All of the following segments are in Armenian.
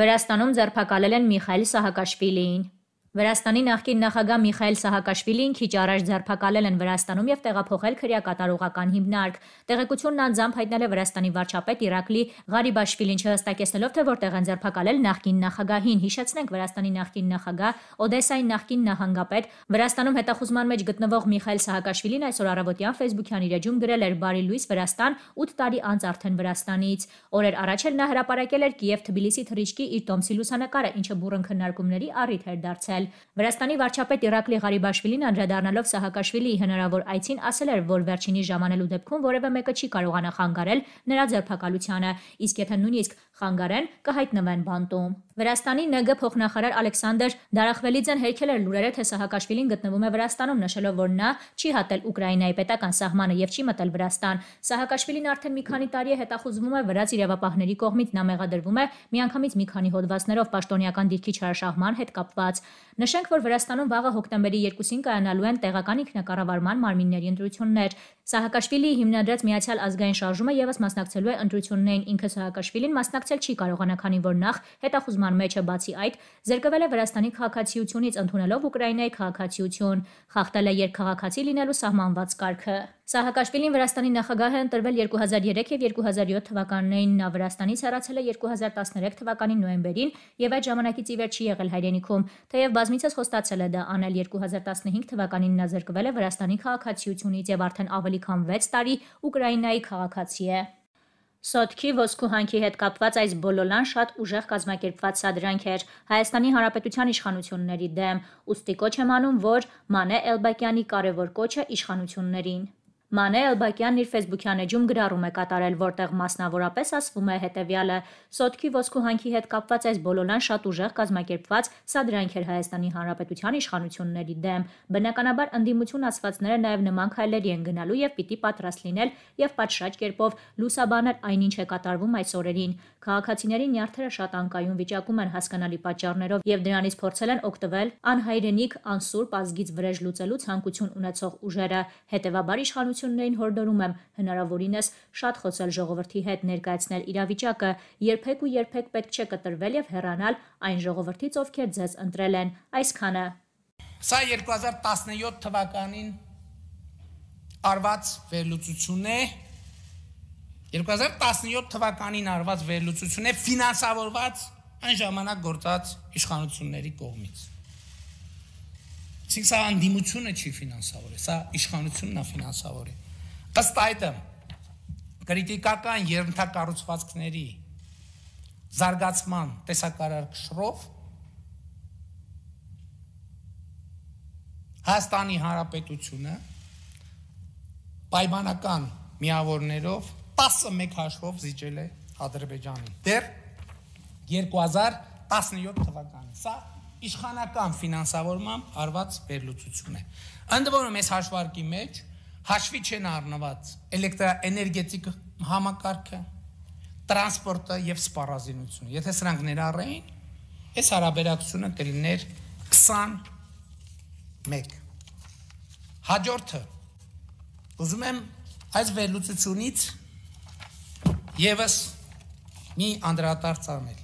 Վրաստանում ձերբակալել են Միխայել Սահակաշվիլիին։ Վրաստանի նախկին նախագահ Միխայել Սահակաշվիլին քիչ առաջ ձերբակալել են Վրաստանում եւ տեղափոխել քրեա կատարողական հիմնարկ։ Տեղեկությունն անձամբ հայտնել է Վրաստանի վարչապետ Իրակլի Ղարիբաշվիլին չհստակեցնելով, թե որտեղ են ձերբակալել նախկին նախագահին։ Հիշեցնենք Վրաստանի նախկին նախագահ, Օդեսայի նախկին նահանգապետ, Վրաստանում հետախուզման մեջ գտնվող Միխայել Սահակաշվիլին այսօր առավոտյան Facebook-յան իր էջում գրել էր Բարի լույս Վրաստան 8 տարի անց արդեն Վրաստանից։ Օրեր առաջ էլ նա հրապարակել էր Կիև-Թբիլիսի թռիչքի իր Տոմսի լուսանկարը, ինչը բուրըն քննարկումների առիթ էր դարձել այլ։ Վրաստանի վարչապետ Իրակլի Ղարիբաշվիլին անդրադառնալով Սահակաշվիլիի հնարավոր այցին ասել էր, որ վերջինի ժամանելու դեպքում որևէ մեկը չի կարողանա խանգարել նրա ձերբակալությանը, իսկ եթե նույնիսկ խանգարեն, կհայտնվեն բանտում։ Վրաստանի ՆԳ փոխնախարար Ալեքսանդր Դարախվելիձեն հերքել էր լուրերը, թե Սահակաշվիլին գտնվում է Վրաստանում, նշելով, որ նա չի հատել Ուկրաինայի պետական սահմանը եւ չի մտել Վրաստան։ Սահակաշվիլին արդեն մի քանի տարի է հետախուզվում է վրաց իրավապահների կողմից, նա մեղադրվում է միանգամից մի քանի հոդվածներով պաշտոնյական դիրքի չարաշահման հետ կապված։ Նշենք, որ Վրաստանում վաղը հոկտեմբերի 2-ին կայանալու են տեղական ինքնակառավարման մարմինների ընտրություններ։ Սահակաշվիլի հիմնադրած Միացյալ ազգային շարժումը եւս մասնակցելու է ընտրություններին։ Ինքը Սահակաշվիլին մասնակցել չի կարողանա, քանի որ նախ հետախուզման շփման մեջը բացի այդ, զերկվել է Վրաստանի քաղաքացիությունից ընդունելով Ուկրաինայի քաղաքացիություն, խախտել է երկքաղաքացի լինելու սահմանված կարգը։ Սահակաշվիլին Վրաստանի նախագահ է ընտրվել 2003 եւ 2007 թվականներին, նա Վրաստանից հեռացել է 2013 թվականի նոեմբերին եւ այդ ժամանակից ի վեր չի եղել հայրենիքում, թեև բազմիցս խոստացել է դա անել 2015 թվականին նա զերկվել է Վրաստանի քաղաքացիությունից եւ արդեն ավելի քան 6 տարի Ուկրաինայի քաղաքացի է։ Սոթքի ոսկուհանքի հետ կապված այս բոլոլան շատ ուժեղ կազմակերպված սադրանք էր Հայաստանի Հանրապետության իշխանությունների դեմ, ուստի կոչ եմ անում, որ Մանե Էլբակյանի կարևոր կոչը իշխանություններին Մանե Ալբակյանն իր Facebook-յան էջում գրառում է կատարել, որտեղ մասնավորապես ասվում է հետևյալը. «Սոթքի ոսկու հանքի հետ կապված այս բոլորան շատ ուժեղ կազմակերպված սադրանք էր Հայաստանի Հանրապետության իշխանությունների դեմ։ Բնականաբար ընդդիմություն ասվածները նաև նման քայլերի են գնալու եւ պիտի պատրաստ լինել եւ պատշաճ կերպով լուսաբանել այն ինչ է կատարվում այս օրերին։ Քաղաքացիների նյարդերը շատ անկայուն վիճակում են հասկանալի պատճառներով եւ դրանից փորձել են օգտվել անհայրենիք, անսուրբ ազգից վրեժ լուծելու ցանկություն ունեցող ուժերը։ Հետևաբար իշխանություն իշխանություններին հորդորում եմ հնարավորինս շատ խոսել ժողովրդի հետ, ներկայացնել իրավիճակը, երբեք ու երբեք պետք չէ կտրվել եւ հեռանալ այն ժողովրդից, ովքեր ձեզ ընտրել են։ Այսքանը։ Սա 2017 թվականին արված վերլուծություն է 2017 թվականին արված վերլուծություն է ֆինանսավորված այն ժամանակ գործած իշխանությունների կողմից Իսկ սա անդիմությունը չի ֆինանսավորի, սա իշխանությունն է ֆինանսավորի։ Ըստ այդմ քրիտիկական երընթակառուցվածքների զարգացման տեսակարար շրով Հայաստանի Հանրապետությունը պայմանական միավորներով 11 հաշվով զիջել է Ադրբեջանին։ Դեռ 2017 թվականին։ Սա իշխանական ֆինանսավորմամբ արված վերլուծություն է։ Ընդ որում այս հաշվարկի մեջ հաշվի չեն առնված էլեկտրաէներգետիկ համակարգը, տրանսպորտը եւ սպառազինությունը։ Եթե սրանք ներառեին, այս հարաբերակցությունը կլիներ 21։ Հաջորդը ուզում եմ այս վերլուծությունից եւս մի անդրադարձ անել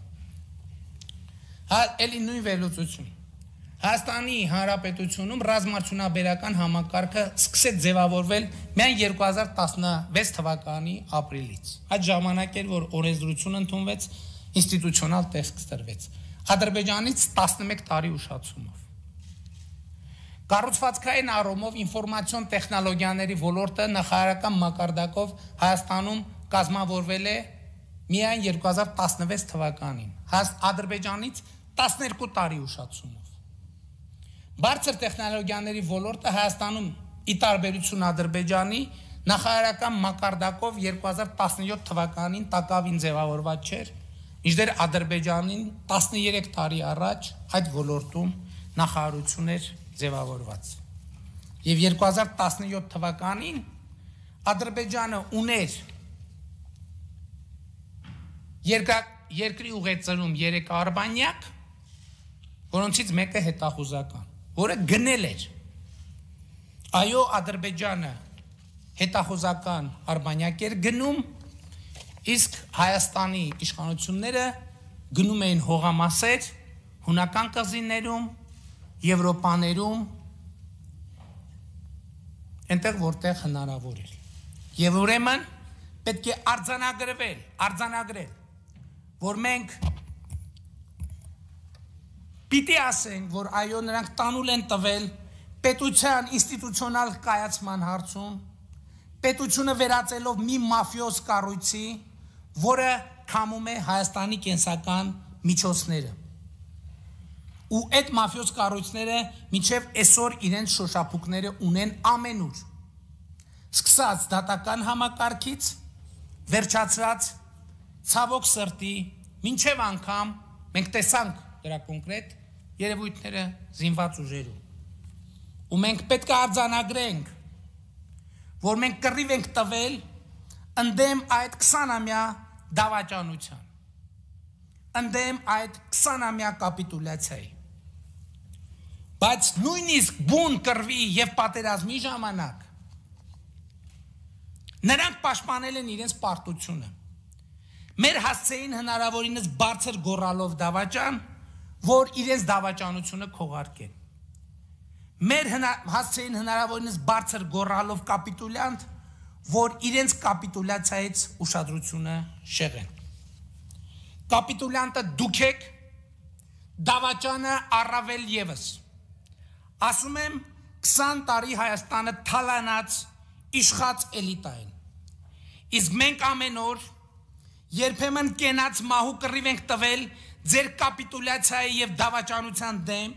հա էլի նույն վերլուծություն Հայաստանի Հանրապետությունում ռազմարդյունաբերական համակարգը սկսեց ձևավորվել միայն 2016 թվականի ապրիլից։ Այդ ժամանակ էր, որ օրենսդրությունը ընդունվեց, ինստիտուցիոնալ տեսք ստրվեց։ Ադրբեջանից 11 տարի ուշացումով։ Կառուցվածքային առումով ինֆորմացիոն տեխնոլոգիաների ոլորտը նախարարական մակարդակով Հայաստանում կազմավորվել է միայն 2016 թվականին։ Հաստ Ադրբեջանից 2016 12 տարի ուշացումով։ Բարձր տեխնոլոգիաների ոլորտը Հայաստանում ի տարբերություն Ադրբեջանի նախարարական մակարդակով 2017 թվականին տակավին ձևավորված չէր, ինչդեռ Ադրբեջանին 13 տարի առաջ այդ ոլորտում նախարարություն էր ձևավորված։ Եվ 2017 թվականին Ադրբեջանը ուներ երկրակ երկրի ուղեցնում 3 արբանյակ որոնցից մեկը հետախուզական, որը գնել էր։ Այո, Ադրբեջանը հետախուզական արբանյակ էր գնում, իսկ Հայաստանի իշխանությունները գնում էին հողամասեր, հունական կղզիներում, Եվրոպաներում, այնտեղ որտեղ հնարավոր էր։ Եվ ուրեմն պետք է արձանագրվել, արձանագրել, որ մենք Պիտի ասենք, որ այո, նրանք տանուլ են տվել պետության ինստիտուցիոնալ կայացման հարցում, պետությունը վերածելով մի մաֆիոս կառույցի, որը քամում է Հայաստանի կենսական միջոցները։ Ու այդ մաֆիոս կառույցները միջև այսօր իրենց շոշափուկները ունեն ամենուր։ Սկսած դատական համակարգից, վերջացրած ցավոք սրտի, ինչև անգամ մենք տեսանք դրա կոնկրետ երևույթները զինված ուժերում։ Ու մենք պետք է արձանագրենք, որ մենք կռիվ ենք տվել ընդդեմ այդ 20-ամյա դավաճանության, ընդդեմ այդ 20-ամյա կապիտուլյացիայի։ Բայց նույնիսկ բուն կռվի եւ պատերազմի ժամանակ նրանք պաշտպանել են իրենց պարտությունը։ Մեր հասցեին հնարավորինս բարձր գորալով դավաճան որ իրենց դավաճանությունը քողարկեն։ Մեր հնա, հասցեին հնարավորինս բարձր գորալով կապիտուլյանտ, որ իրենց կապիտուլյացիայից ուշադրությունը շեղեն։ Կապիտուլյանտը դուք եք, դավաճանը առավել եւս։ Ասում եմ 20 տարի Հայաստանը թալանած իշխած էլիտա են։ Իսկ մենք ամեն օր երբեմն կենաց մահու կռիվ ենք տվել ձեր կապիտուլյացիայի եւ դավաճանության դեմ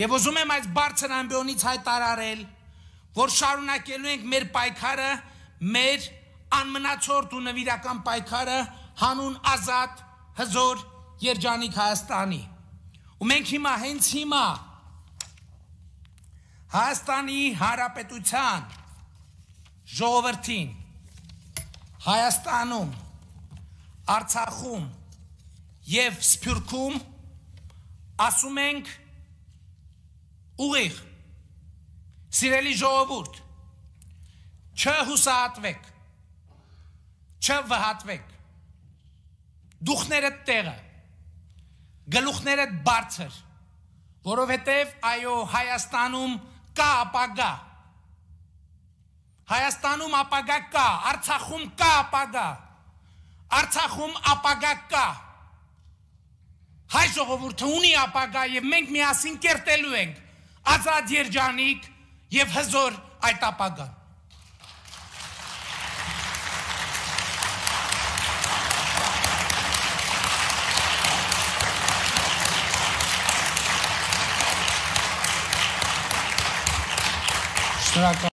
եւ ուզում եմ այս բարձր ամբիոնից հայտարարել, որ շարունակելու ենք մեր պայքարը, մեր անմնացորդ ու նվիրական պայքարը հանուն ազատ, հզոր, երջանիկ Հայաստանի։ Ու մենք հիմա հենց հիմա Հայաստանի Հանրապետության ժողովրդին Հայաստանում, Արցախում եւ սփյուրքում ասում ենք ուղիղ սիրելի ժողովուրդ չհուսահատվեք չվհատվեք դուխներդ տեղը գլուխներդ բարձր որովհետև այո Հայաստանում կա ապագա Հայաստանում ապագա կա Արցախում կա ապագա Արցախում ապագա կա հայ ժողովուրդը ունի ապագա եւ մենք միասին կերտելու ենք ազատ երջանիկ եւ հզոր այդ ապագան։ Շնորհակալ